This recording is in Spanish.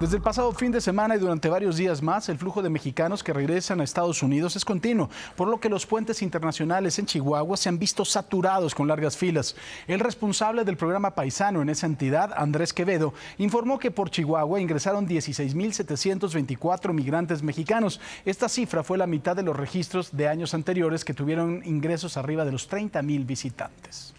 Desde el pasado fin de semana y durante varios días más, el flujo de mexicanos que regresan a Estados Unidos es continuo, por lo que los puentes internacionales en Chihuahua se han visto saturados con largas filas. El responsable del programa paisano en esa entidad, Andrés Quevedo, informó que por Chihuahua ingresaron 16.724 migrantes mexicanos. Esta cifra fue la mitad de los registros de años anteriores que tuvieron ingresos arriba de los 30.000 visitantes.